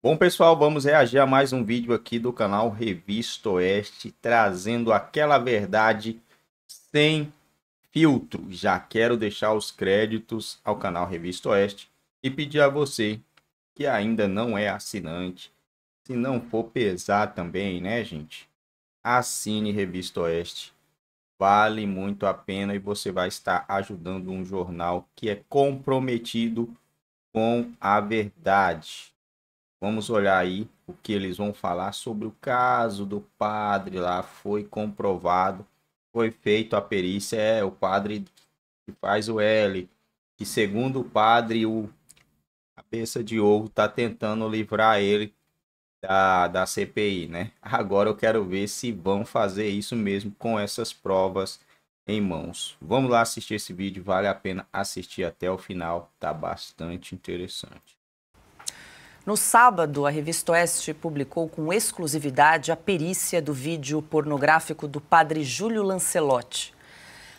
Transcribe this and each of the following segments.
Bom, pessoal, vamos reagir a mais um vídeo aqui do canal Revista Oeste, trazendo aquela verdade sem filtro. Já quero deixar os créditos ao canal Revista Oeste e pedir a você que ainda não é assinante, se não for pesar também, né, gente? Assine Revista Oeste. Vale muito a pena e você vai estar ajudando um jornal que é comprometido com a verdade Vamos olhar aí o que eles vão falar sobre o caso do padre lá. Foi comprovado, foi feito a perícia. É o padre que faz o L. e segundo o padre, o cabeça de ovo está tentando livrar ele da, da CPI, né? Agora eu quero ver se vão fazer isso mesmo com essas provas em mãos. Vamos lá assistir esse vídeo, vale a pena assistir até o final, tá bastante interessante. No sábado, a revista Oeste publicou com exclusividade a perícia do vídeo pornográfico do padre Júlio Lancelotti.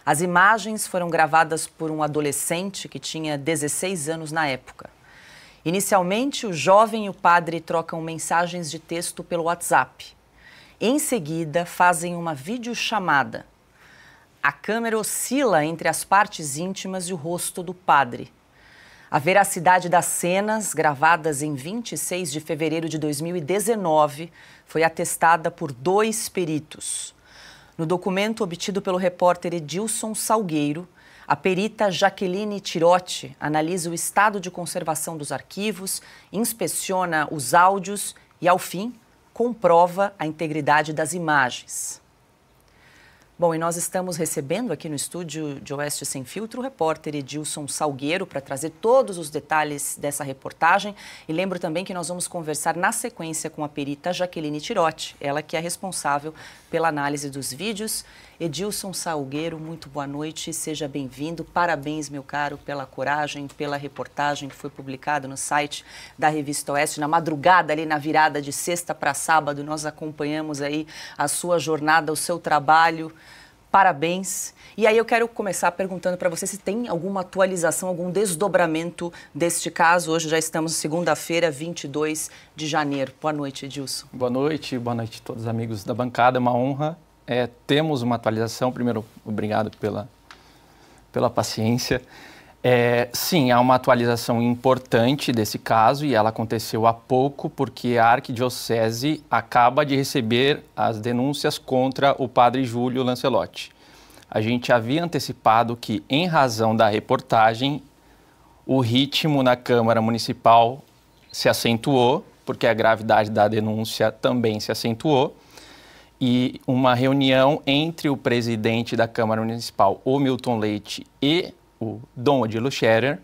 As imagens foram gravadas por um adolescente que tinha 16 anos na época. Inicialmente, o jovem e o padre trocam mensagens de texto pelo WhatsApp. Em seguida, fazem uma videochamada. A câmera oscila entre as partes íntimas e o rosto do padre. A veracidade das cenas, gravadas em 26 de fevereiro de 2019, foi atestada por dois peritos. No documento obtido pelo repórter Edilson Salgueiro, a perita Jaqueline Tirotti analisa o estado de conservação dos arquivos, inspeciona os áudios e, ao fim, comprova a integridade das imagens. Bom, e nós estamos recebendo aqui no estúdio de Oeste Sem Filtro o repórter Edilson Salgueiro para trazer todos os detalhes dessa reportagem. E lembro também que nós vamos conversar na sequência com a perita Jaqueline Tirotti, ela que é responsável pela análise dos vídeos Edilson Salgueiro, muito boa noite, seja bem-vindo. Parabéns, meu caro, pela coragem, pela reportagem que foi publicada no site da Revista Oeste. Na madrugada, ali na virada de sexta para sábado, nós acompanhamos aí a sua jornada, o seu trabalho. Parabéns. E aí eu quero começar perguntando para você se tem alguma atualização, algum desdobramento deste caso. Hoje já estamos segunda-feira, 22 de janeiro. Boa noite, Edilson. Boa noite, boa noite a todos os amigos da bancada. É uma honra é, temos uma atualização. Primeiro, obrigado pela, pela paciência. É, sim, há uma atualização importante desse caso e ela aconteceu há pouco porque a Arquidiocese acaba de receber as denúncias contra o padre Júlio Lancelotti. A gente havia antecipado que, em razão da reportagem, o ritmo na Câmara Municipal se acentuou, porque a gravidade da denúncia também se acentuou e uma reunião entre o presidente da Câmara Municipal, o Milton Leite, e o Dom Odilo Scherer,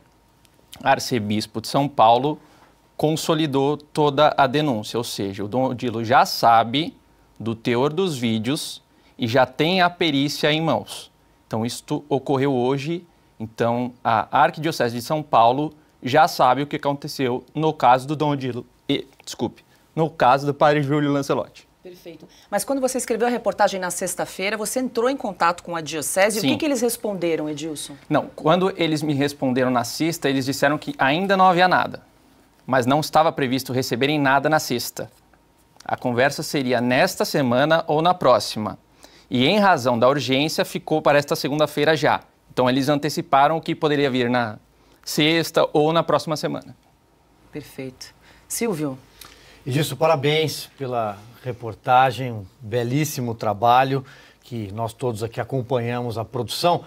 arcebispo de São Paulo, consolidou toda a denúncia. Ou seja, o Dom Odilo já sabe do teor dos vídeos e já tem a perícia em mãos. Então, isto ocorreu hoje. Então, a Arquidiocese de São Paulo já sabe o que aconteceu no caso do Dom Odilo. E, desculpe, no caso do padre Júlio Lancelotti. Perfeito. Mas quando você escreveu a reportagem na sexta-feira, você entrou em contato com a Diocese. Sim. O que, que, eles responderam, Edilson? Não, quando eles me responderam na sexta, eles disseram que ainda não havia nada, mas não estava previsto receberem nada na sexta. A conversa seria nesta semana ou na próxima. E em razão da urgência, ficou para esta segunda-feira já. Então eles anteciparam o que poderia vir na sexta ou na próxima semana. Perfeito. Silvio. E disso, parabéns pela reportagem, um belíssimo trabalho que nós todos aqui acompanhamos a produção.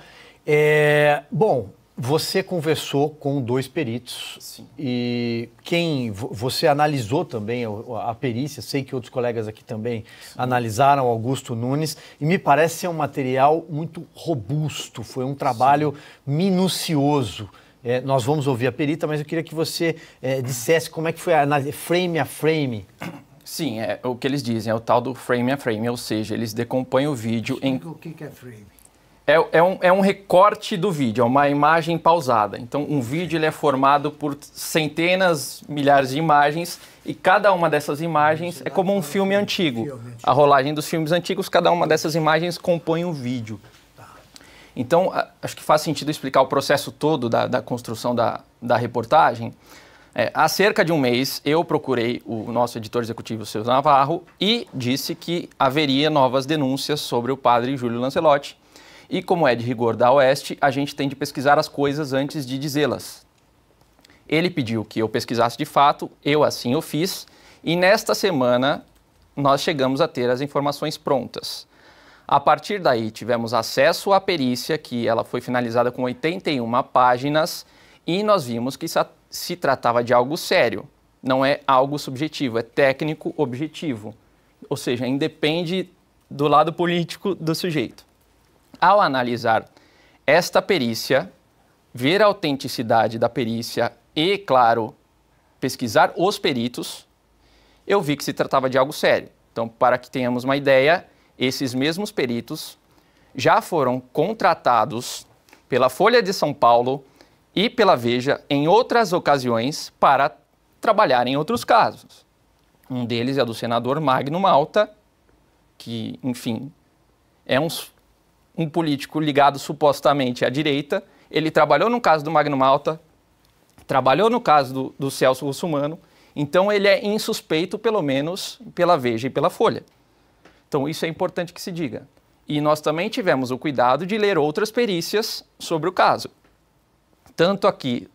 É, bom, você conversou com dois peritos Sim. e quem você analisou também a, a perícia. Sei que outros colegas aqui também Sim. analisaram Augusto Nunes e me parece ser um material muito robusto. Foi um trabalho Sim. minucioso. É, nós vamos ouvir a perita, mas eu queria que você é, dissesse como é que foi a análise frame a frame. Sim, é o que eles dizem, é o tal do frame a frame, ou seja, eles decompõem o vídeo Explica em. O que é frame? É, é, um, é um recorte do vídeo, é uma imagem pausada. Então, um vídeo ele é formado por centenas, milhares de imagens, e cada uma dessas imagens é como um filme antigo. A rolagem dos filmes antigos, cada uma dessas imagens compõe um vídeo. Tá. Então, acho que faz sentido explicar o processo todo da, da construção da, da reportagem é, há cerca de um mês, eu procurei o nosso editor executivo, o Seus Navarro, e disse que haveria novas denúncias sobre o padre Júlio Lancelotti. E como é de rigor da Oeste, a gente tem de pesquisar as coisas antes de dizê-las. Ele pediu que eu pesquisasse de fato, eu assim o fiz, e nesta semana nós chegamos a ter as informações prontas. A partir daí, tivemos acesso à perícia, que ela foi finalizada com 81 páginas, e nós vimos que se tratava de algo sério, não é algo subjetivo, é técnico objetivo, ou seja, independe do lado político do sujeito. Ao analisar esta perícia, ver a autenticidade da perícia e, claro, pesquisar os peritos, eu vi que se tratava de algo sério. Então, para que tenhamos uma ideia, esses mesmos peritos já foram contratados pela Folha de São Paulo e pela Veja em outras ocasiões para trabalhar em outros casos. Um deles é do senador Magno Malta, que, enfim, é um, um político ligado supostamente à direita. Ele trabalhou no caso do Magno Malta, trabalhou no caso do, do Celso Russumano, então ele é insuspeito, pelo menos, pela Veja e pela Folha. Então isso é importante que se diga. E nós também tivemos o cuidado de ler outras perícias sobre o caso tanto aqui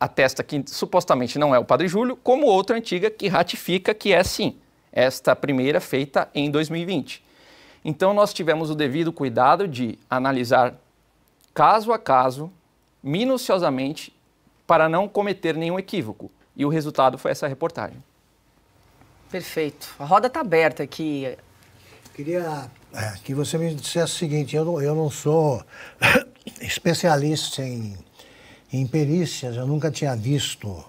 atesta que supostamente não é o Padre Júlio, como outra antiga que ratifica que é sim, esta primeira feita em 2020. Então nós tivemos o devido cuidado de analisar caso a caso, minuciosamente, para não cometer nenhum equívoco. E o resultado foi essa reportagem. Perfeito. A roda está aberta aqui. Queria é, que você me dissesse o seguinte: eu não, eu não sou especialista em em perícias, eu nunca tinha visto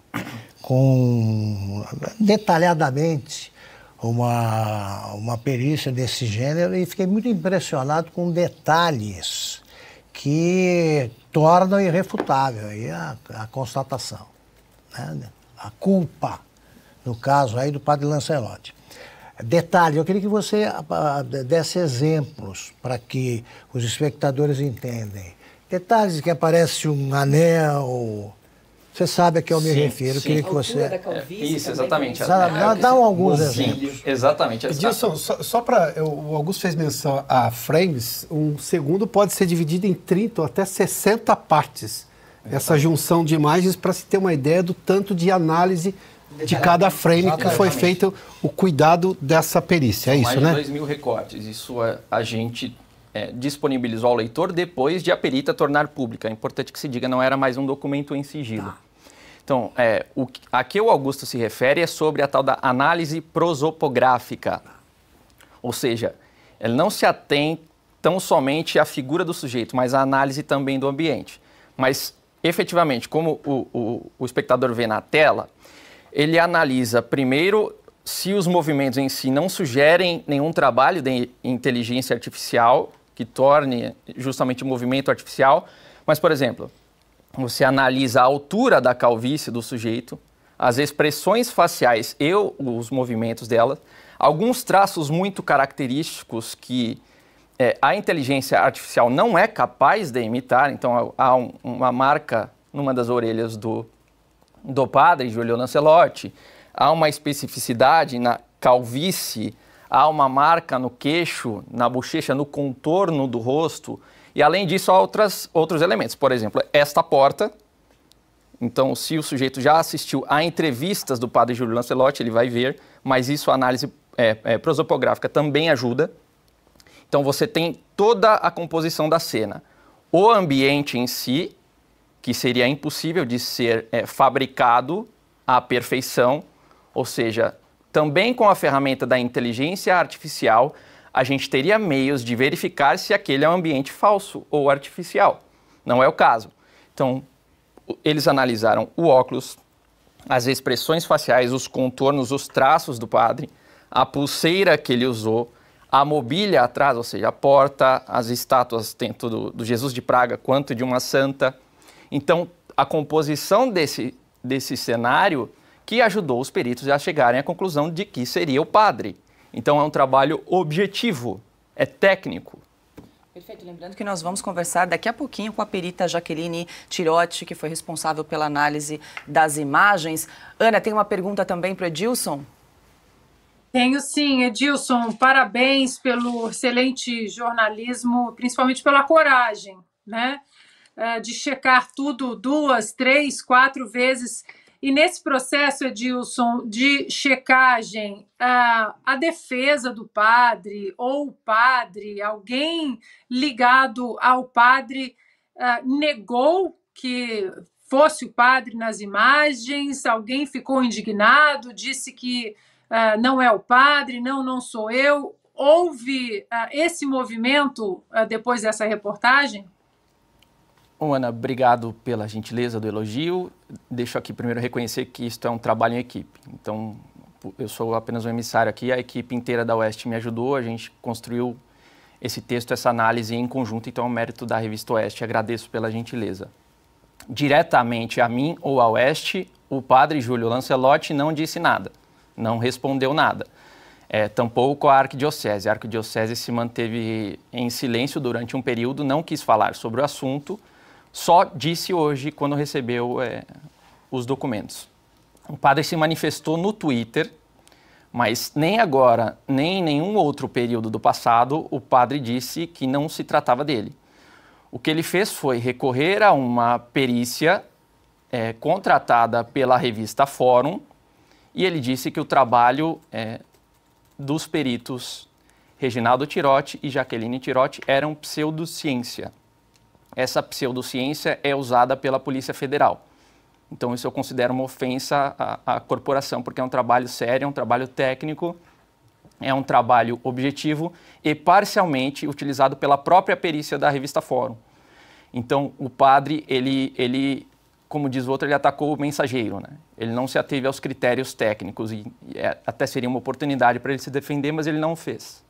com detalhadamente uma, uma perícia desse gênero e fiquei muito impressionado com detalhes que tornam irrefutável aí a, a constatação, né? a culpa, no caso aí do padre Lancelotti. Detalhe, eu queria que você ah, ah, desse exemplos para que os espectadores entendem detalhes que aparece um anel. Você sabe a que eu me sim, refiro, queria que você. Da é, Isso, exatamente. Dá, dá um alguns exemplos. Exatamente. Edilson, só, só para. O Augusto fez menção a frames, um segundo pode ser dividido em 30 ou até 60 partes. Exatamente. É essa junção de imagens para se ter uma ideia do tanto de análise de cada frame Exatamente. que foi feito o cuidado dessa perícia, é São é isso, mais né? Mais de 2 mil recortes, isso a, a gente é, disponibilizou ao leitor depois de a perita tornar pública. É importante que se diga, não era mais um documento em sigilo. Tá. Então, é, o, a que o Augusto se refere é sobre a tal da análise prosopográfica. Ou seja, ele não se atém tão somente à figura do sujeito, mas à análise também do ambiente. Mas, efetivamente, como o, o, o espectador vê na tela, ele analisa primeiro se os movimentos em si não sugerem nenhum trabalho de inteligência artificial que torne justamente o movimento artificial. Mas, por exemplo, você analisa a altura da calvície do sujeito, as expressões faciais e os movimentos dela, alguns traços muito característicos que é, a inteligência artificial não é capaz de imitar. Então, há um, uma marca numa das orelhas do, do padre, Giulio Lancelotti, há uma especificidade na calvície há uma marca no queixo, na bochecha, no contorno do rosto. E além disso, há outras, outros elementos. Por exemplo, esta porta. Então, se o sujeito já assistiu a entrevistas do padre Júlio Lancelotti, ele vai ver, mas isso a análise é, é, prosopográfica também ajuda. Então, você tem toda a composição da cena. O ambiente em si, que seria impossível de ser é, fabricado à perfeição, ou seja, também com a ferramenta da inteligência artificial, a gente teria meios de verificar se aquele é um ambiente falso ou artificial. Não é o caso. Então, eles analisaram o óculos, as expressões faciais, os contornos, os traços do padre, a pulseira que ele usou, a mobília atrás, ou seja, a porta, as estátuas, tanto do, do Jesus de Praga quanto de uma santa. Então, a composição desse, desse cenário que ajudou os peritos a chegarem à conclusão de que seria o padre. Então é um trabalho objetivo, é técnico. Perfeito. Lembrando que nós vamos conversar daqui a pouquinho com a perita Jaqueline Tirotti, que foi responsável pela análise das imagens. Ana, tem uma pergunta também para o Edilson? Tenho sim, Edilson. Parabéns pelo excelente jornalismo, principalmente pela coragem, né? Eh, de checar tudo duas, três, quatro vezes e nesse processo, Edilson, de checagem, a, defesa do padre ou o padre, alguém ligado ao padre, negou que fosse o padre nas imagens, alguém ficou indignado, disse que não é o padre, não, não sou eu. Houve esse movimento depois dessa reportagem? Bom, Ana, obrigado pela gentileza do elogio. Deixo aqui primeiro reconhecer que isto é um trabalho em equipe. Então, eu sou apenas um emissário aqui, a equipe inteira da Oeste me ajudou, a gente construiu esse texto, essa análise em conjunto, então é um mérito da revista Oeste. Agradeço pela gentileza. Diretamente a mim ou ao Oeste, o padre Júlio Lancelotti não disse nada, não respondeu nada. É, tampouco a arquidiocese. A arquidiocese se manteve em silêncio durante um período, não quis falar sobre o assunto só disse hoje quando recebeu é, os documentos. O padre se manifestou no Twitter, mas nem agora, nem em nenhum outro período do passado, o padre disse que não se tratava dele. O que ele fez foi recorrer a uma perícia é, contratada pela revista Fórum e ele disse que o trabalho é, dos peritos Reginaldo Tirotti e Jaqueline Tirotti eram pseudociência essa pseudociência é usada pela Polícia Federal. Então, isso eu considero uma ofensa à, à corporação, porque é um trabalho sério, é um trabalho técnico, é um trabalho objetivo e parcialmente utilizado pela própria perícia da revista Fórum. Então, o padre, ele, ele como diz o outro, ele atacou o mensageiro. Né? Ele não se ateve aos critérios técnicos e, e é, até seria uma oportunidade para ele se defender, mas ele não o fez.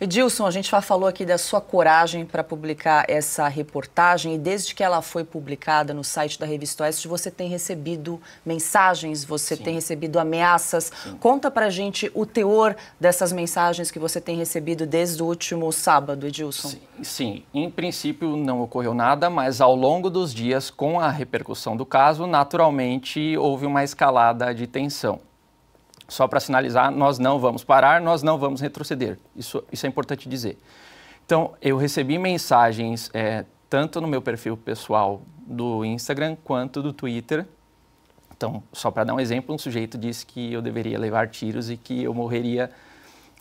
Edilson, a gente já falou aqui da sua coragem para publicar essa reportagem e desde que ela foi publicada no site da Revista Oeste, você tem recebido mensagens, você Sim. tem recebido ameaças. Sim. Conta para gente o teor dessas mensagens que você tem recebido desde o último sábado, Edilson. Sim. Sim, em princípio não ocorreu nada, mas ao longo dos dias, com a repercussão do caso, naturalmente houve uma escalada de tensão. Só para sinalizar, nós não vamos parar, nós não vamos retroceder. Isso, isso é importante dizer. Então, eu recebi mensagens é, tanto no meu perfil pessoal do Instagram quanto do Twitter. Então, só para dar um exemplo, um sujeito disse que eu deveria levar tiros e que eu morreria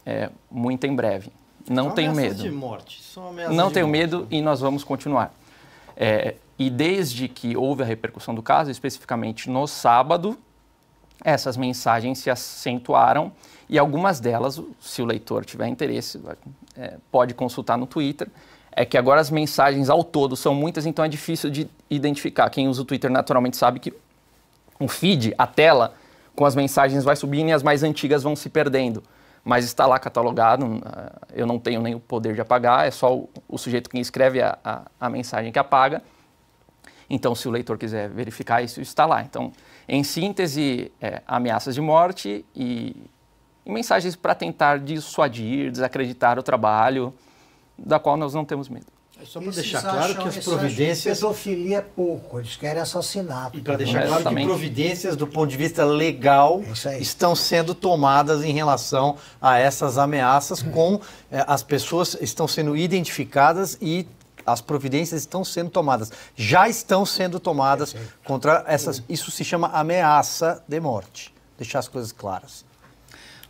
é, muito em breve. Não tenho medo. De morte. Não tenho morte. medo e nós vamos continuar. É, e desde que houve a repercussão do caso, especificamente no sábado, essas mensagens se acentuaram e algumas delas, se o leitor tiver interesse, é, pode consultar no Twitter. É que agora as mensagens ao todo são muitas, então é difícil de identificar. Quem usa o Twitter naturalmente sabe que um feed, a tela com as mensagens vai subindo e as mais antigas vão se perdendo. Mas está lá catalogado, hum, ah, eu não tenho nem o poder de apagar, é só o, o sujeito que escreve a, a, a mensagem que apaga. Então, se o leitor quiser verificar isso, está lá. Então, em síntese, é, ameaças de morte e, e mensagens para tentar dissuadir, desacreditar o trabalho, da qual nós não temos medo. É só para deixar claro que as providências. Pedofilia é pouco, eles querem assassinato. E para deixar é, claro que providências, do ponto de vista legal, é estão sendo tomadas em relação a essas ameaças, com as pessoas estão sendo identificadas e as providências estão sendo tomadas, já estão sendo tomadas contra essas. Isso se chama ameaça de morte. Deixar as coisas claras.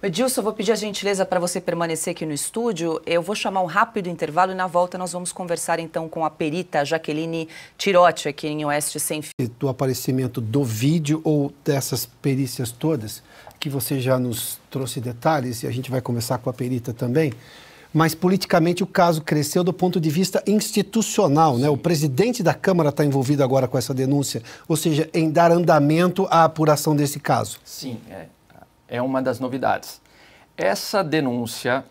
Edilson, vou pedir a gentileza para você permanecer aqui no estúdio. Eu vou chamar um rápido intervalo e na volta nós vamos conversar então com a perita Jaqueline Tirotti aqui em Oeste Sem Fim. Do aparecimento do vídeo ou dessas perícias todas, que você já nos trouxe detalhes e a gente vai conversar com a perita também mas politicamente o caso cresceu do ponto de vista institucional. Né? O presidente da Câmara está envolvido agora com essa denúncia, ou seja, em dar andamento à apuração desse caso. Sim, é, é uma das novidades. Essa denúncia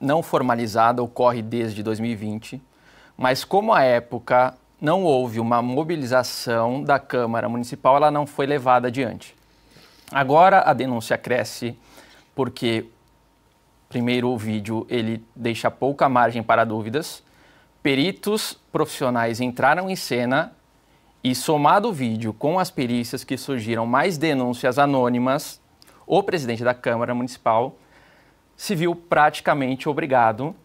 não formalizada ocorre desde 2020, mas como à época não houve uma mobilização da Câmara Municipal, ela não foi levada adiante. Agora a denúncia cresce porque Primeiro, o vídeo ele deixa pouca margem para dúvidas. Peritos profissionais entraram em cena e, somado o vídeo com as perícias que surgiram mais denúncias anônimas, o presidente da Câmara Municipal se viu praticamente obrigado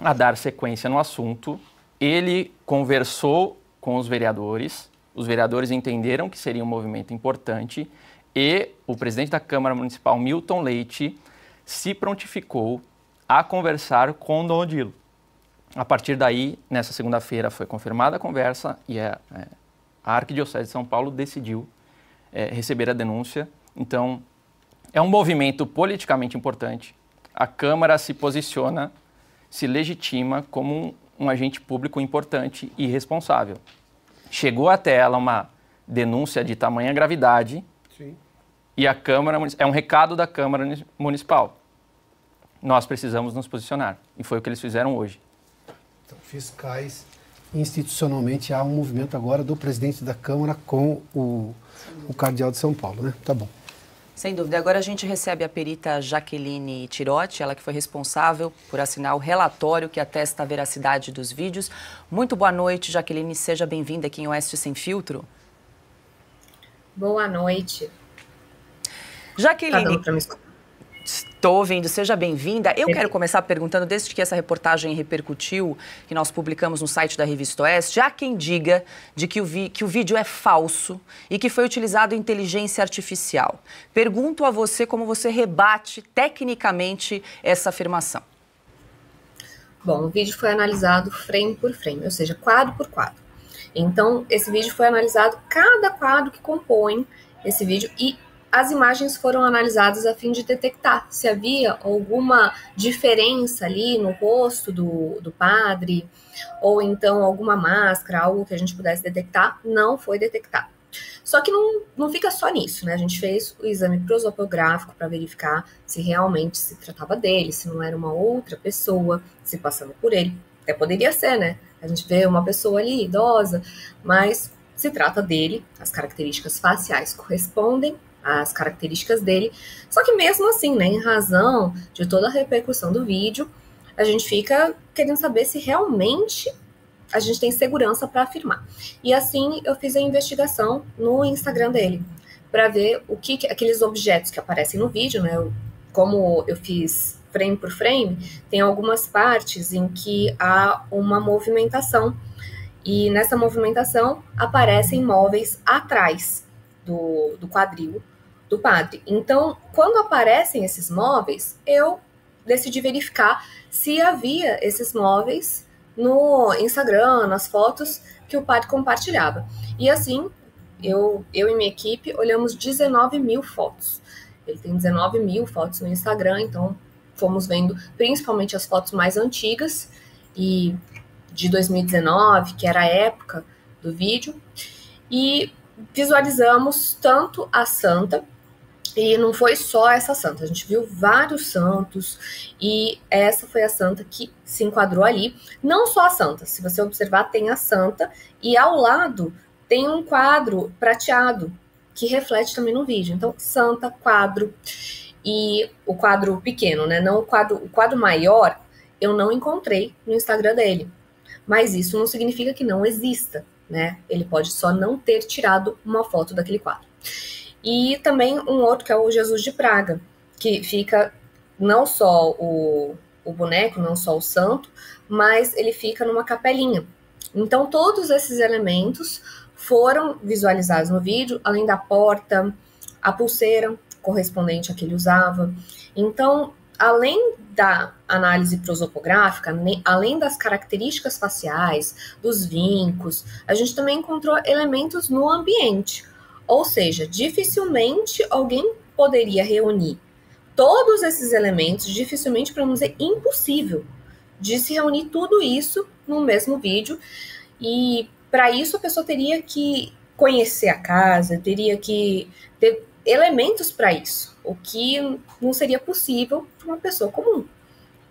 a dar sequência no assunto. Ele conversou com os vereadores, os vereadores entenderam que seria um movimento importante e o presidente da Câmara Municipal, Milton Leite, se prontificou a conversar com Donodilo. A partir daí, nessa segunda-feira, foi confirmada a conversa e a, é, a Arquidiocese de São Paulo decidiu é, receber a denúncia. Então, é um movimento politicamente importante. A Câmara se posiciona, se legitima como um, um agente público importante e responsável. Chegou até ela uma denúncia de tamanha gravidade Sim. E a Câmara é um recado da Câmara Municipal. Nós precisamos nos posicionar. E foi o que eles fizeram hoje. Então, fiscais, institucionalmente, há um movimento agora do presidente da Câmara com o, o cardeal de São Paulo, né? Tá bom. Sem dúvida. Agora a gente recebe a perita Jaqueline Tirotti, ela que foi responsável por assinar o relatório que atesta a veracidade dos vídeos. Muito boa noite, Jaqueline. Seja bem-vinda aqui em Oeste Sem Filtro. Boa noite. Jaqueline. Tá Estou ouvindo, seja bem-vinda. Eu quero começar perguntando, desde que essa reportagem repercutiu, que nós publicamos no site da Revista Oeste, há quem diga de que o, vi, que o vídeo é falso e que foi utilizado inteligência artificial. Pergunto a você como você rebate tecnicamente essa afirmação. Bom, o vídeo foi analisado frame por frame, ou seja, quadro por quadro. Então, esse vídeo foi analisado cada quadro que compõe esse vídeo e as imagens foram analisadas a fim de detectar se havia alguma diferença ali no rosto do, do padre, ou então alguma máscara, algo que a gente pudesse detectar. Não foi detectado. Só que não, não fica só nisso, né? A gente fez o exame prosopográfico para verificar se realmente se tratava dele, se não era uma outra pessoa se passando por ele. Até poderia ser, né? A gente vê uma pessoa ali idosa, mas se trata dele, as características faciais correspondem as características dele. Só que mesmo assim, né, em razão de toda a repercussão do vídeo, a gente fica querendo saber se realmente a gente tem segurança para afirmar. E assim eu fiz a investigação no Instagram dele para ver o que, que, aqueles objetos que aparecem no vídeo, né? Eu, como eu fiz frame por frame, tem algumas partes em que há uma movimentação e nessa movimentação aparecem móveis atrás do, do quadril do padre. Então, quando aparecem esses móveis, eu decidi verificar se havia esses móveis no Instagram, nas fotos que o padre compartilhava. E assim, eu, eu e minha equipe olhamos 19 mil fotos. Ele tem 19 mil fotos no Instagram, então fomos vendo principalmente as fotos mais antigas e de 2019, que era a época do vídeo, e visualizamos tanto a santa e não foi só essa santa, a gente viu vários santos e essa foi a santa que se enquadrou ali. Não só a santa, se você observar, tem a santa e ao lado tem um quadro prateado que reflete também no vídeo. Então, santa, quadro e o quadro pequeno, né? Não o quadro, o quadro maior eu não encontrei no Instagram dele. Mas isso não significa que não exista, né? Ele pode só não ter tirado uma foto daquele quadro. E também um outro que é o Jesus de Praga, que fica não só o, o boneco, não só o santo, mas ele fica numa capelinha. Então, todos esses elementos foram visualizados no vídeo, além da porta, a pulseira correspondente a que ele usava. Então, além da análise prosopográfica, além das características faciais, dos vincos, a gente também encontrou elementos no ambiente, ou seja, dificilmente alguém poderia reunir todos esses elementos, dificilmente, para não dizer impossível, de se reunir tudo isso num mesmo vídeo. E para isso a pessoa teria que conhecer a casa, teria que ter elementos para isso, o que não seria possível para uma pessoa comum.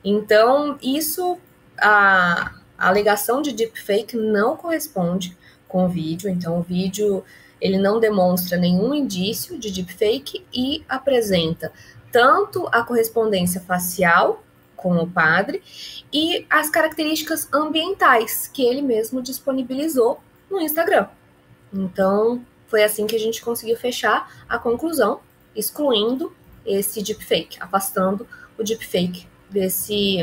Então, isso, a, a alegação de deepfake não corresponde com o vídeo. Então, o vídeo ele não demonstra nenhum indício de deepfake e apresenta tanto a correspondência facial com o padre e as características ambientais que ele mesmo disponibilizou no Instagram. Então, foi assim que a gente conseguiu fechar a conclusão, excluindo esse deepfake, afastando o deepfake desse,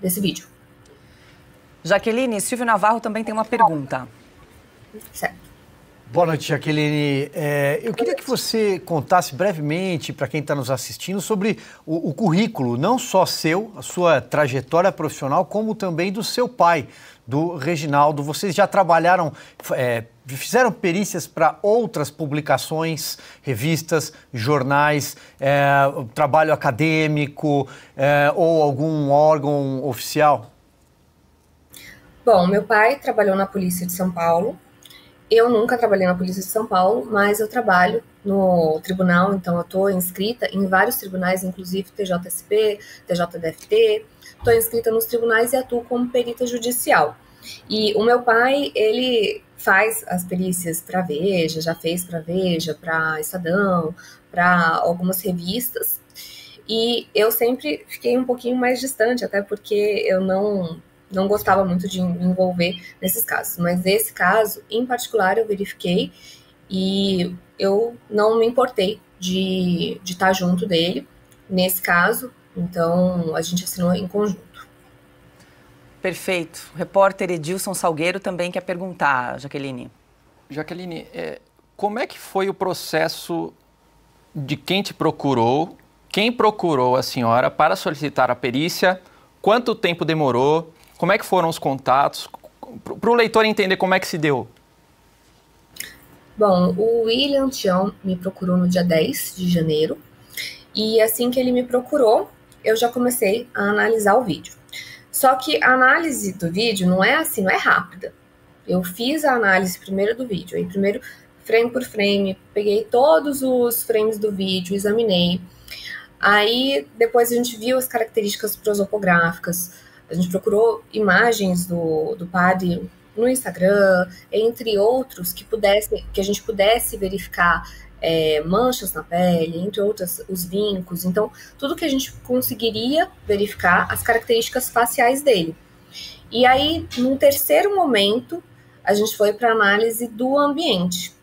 desse vídeo. Jaqueline, Silvio Navarro também tem uma pergunta. Certo. Boa noite, Jaqueline. É, eu queria que você contasse brevemente para quem está nos assistindo sobre o, o, currículo, não só seu, a sua trajetória profissional, como também do seu pai, do Reginaldo. Vocês já trabalharam, é, fizeram perícias para outras publicações, revistas, jornais, é, trabalho acadêmico é, ou algum órgão oficial? Bom, meu pai trabalhou na Polícia de São Paulo eu nunca trabalhei na Polícia de São Paulo, mas eu trabalho no tribunal, então eu estou inscrita em vários tribunais, inclusive TJSP, TJDFT, estou inscrita nos tribunais e atuo como perita judicial. E o meu pai, ele faz as perícias para Veja, já fez para Veja, para Estadão, para algumas revistas. E eu sempre fiquei um pouquinho mais distante, até porque eu não não gostava muito de me envolver nesses casos. Mas esse caso, em particular, eu verifiquei e eu não me importei de, de estar tá junto dele nesse caso. Então, a gente assinou em conjunto. Perfeito. O repórter Edilson Salgueiro também quer perguntar, Jaqueline. Jaqueline, é, como é que foi o processo de quem te procurou, quem procurou a senhora para solicitar a perícia, quanto tempo demorou como é que foram os contatos? Para o leitor entender como é que se deu. Bom, o William Tião me procurou no dia 10 de janeiro. E assim que ele me procurou, eu já comecei a analisar o vídeo. Só que a análise do vídeo não é assim, não é rápida. Eu fiz a análise primeiro do vídeo, aí primeiro frame por frame, peguei todos os frames do vídeo, examinei. Aí depois a gente viu as características prosopográficas, a gente procurou imagens do, do padre no Instagram, entre outros, que pudesse, que a gente pudesse verificar é, manchas na pele, entre outras, os vincos. Então, tudo que a gente conseguiria verificar as características faciais dele. E aí, num terceiro momento, a gente foi para análise do ambiente.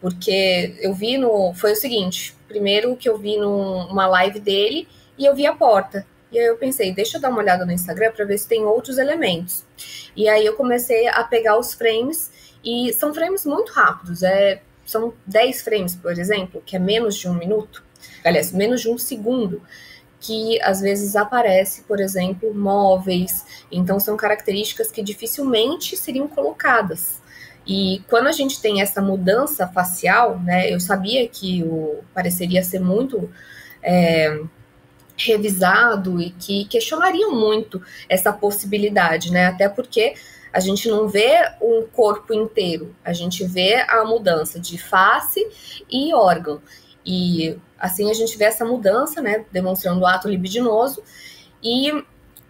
Porque eu vi no. Foi o seguinte: primeiro que eu vi numa live dele e eu vi a porta. E aí eu pensei, deixa eu dar uma olhada no Instagram para ver se tem outros elementos. E aí eu comecei a pegar os frames e são frames muito rápidos, é, são 10 frames, por exemplo, que é menos de um minuto, aliás, menos de um segundo, que às vezes aparece, por exemplo, móveis. Então são características que dificilmente seriam colocadas. E quando a gente tem essa mudança facial, né, eu sabia que o, pareceria ser muito é, revisado e que questionariam muito essa possibilidade, né? Até porque a gente não vê um corpo inteiro, a gente vê a mudança de face e órgão. E assim a gente vê essa mudança, né, demonstrando o ato libidinoso. E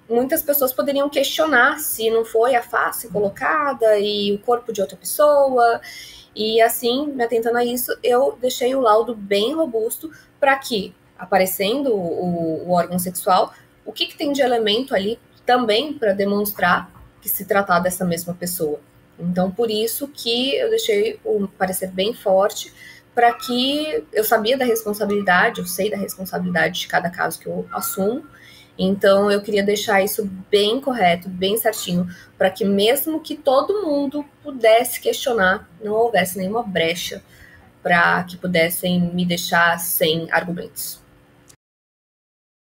muitas pessoas poderiam questionar se não foi a face colocada e o corpo de outra pessoa. E assim, me atentando a isso, eu deixei o laudo bem robusto para que aparecendo o, o órgão sexual, o que, que tem de elemento ali também para demonstrar que se tratar dessa mesma pessoa. Então, por isso que eu deixei o parecer bem forte, para que eu sabia da responsabilidade, eu sei da responsabilidade de cada caso que eu assumo, então eu queria deixar isso bem correto, bem certinho, para que mesmo que todo mundo pudesse questionar, não houvesse nenhuma brecha para que pudessem me deixar sem argumentos.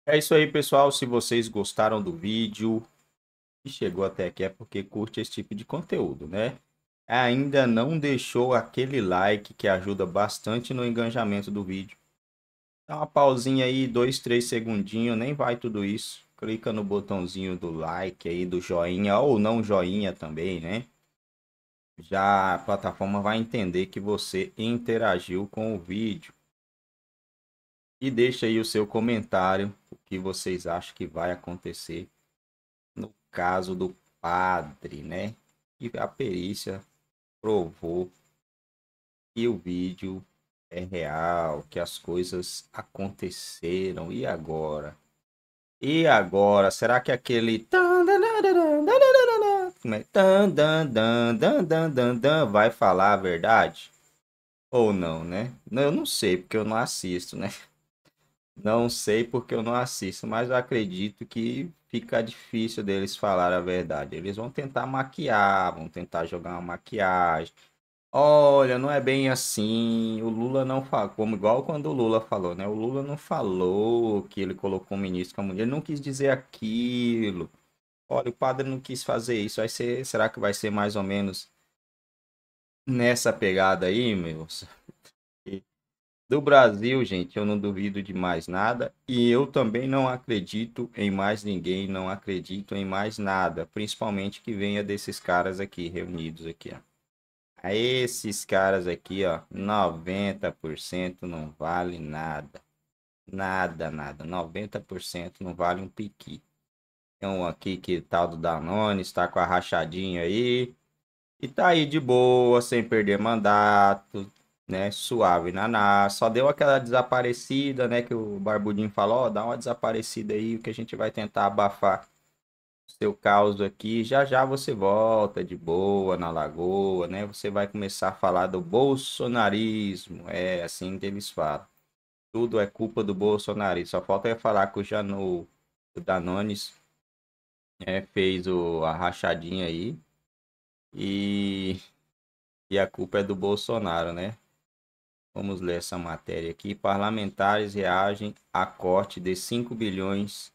É isso aí, pessoal. Se vocês gostaram do vídeo e chegou até aqui é porque curte esse tipo de conteúdo, né? Ainda não deixou aquele like que ajuda bastante no engajamento do vídeo. Dá uma pausinha aí, dois, três segundinhos, nem vai tudo isso. Clica no botãozinho do like aí, do joinha ou não joinha também, né? Já a plataforma vai entender que você interagiu com o vídeo. E deixa aí o seu comentário que vocês acham que vai acontecer no caso do padre, né? E a perícia provou que o vídeo é real, que as coisas aconteceram. E agora? E agora? Será que aquele vai falar a verdade? Ou não, né? Eu não sei, porque eu não assisto, né? Não sei porque eu não assisto, mas eu acredito que fica difícil deles falar a verdade. Eles vão tentar maquiar, vão tentar jogar uma maquiagem. Olha, não é bem assim. O Lula não falou, como igual quando o Lula falou, né? O Lula não falou que ele colocou o ministro como ele não quis dizer aquilo. Olha, o padre não quis fazer isso. Vai ser, será que vai ser mais ou menos nessa pegada aí, meus do Brasil, gente, eu não duvido de mais nada e eu também não acredito em mais ninguém, não acredito em mais nada, principalmente que venha desses caras aqui reunidos aqui, ó. A esses caras aqui, ó, 90% não vale nada. Nada, nada. 90% não vale um piqui. Tem então, um aqui que tal do Danone, está com a rachadinha aí. E tá aí de boa, sem perder mandato, né? Suave. Naná só deu aquela desaparecida, né? Que o Barbudinho falou, ó, oh, dá uma desaparecida aí, que a gente vai tentar abafar seu caos aqui. Já já você volta de boa na lagoa, né? Você vai começar a falar do bolsonarismo. É assim que eles falam. Tudo é culpa do bolsonarismo. Só falta eu falar que o Janu, o Danones, né, fez o, a rachadinha aí. E, e a culpa é do Bolsonaro, né? Vamos ler essa matéria aqui. Parlamentares reagem a corte de 5 bilhões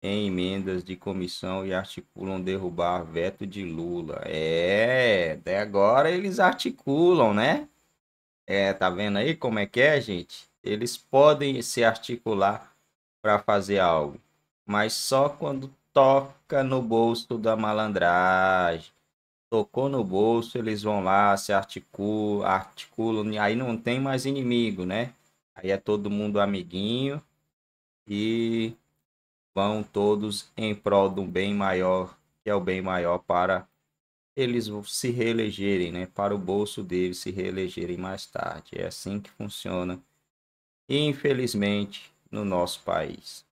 em emendas de comissão e articulam derrubar veto de Lula. É, até agora eles articulam, né? É, tá vendo aí como é que é, gente? Eles podem se articular para fazer algo, mas só quando toca no bolso da malandragem tocou no bolso, eles vão lá, se articulam, articulam, aí não tem mais inimigo, né? Aí é todo mundo amiguinho e vão todos em prol de um bem maior, que é o bem maior para eles se reelegerem, né? Para o bolso deles se reelegerem mais tarde. É assim que funciona, infelizmente, no nosso país.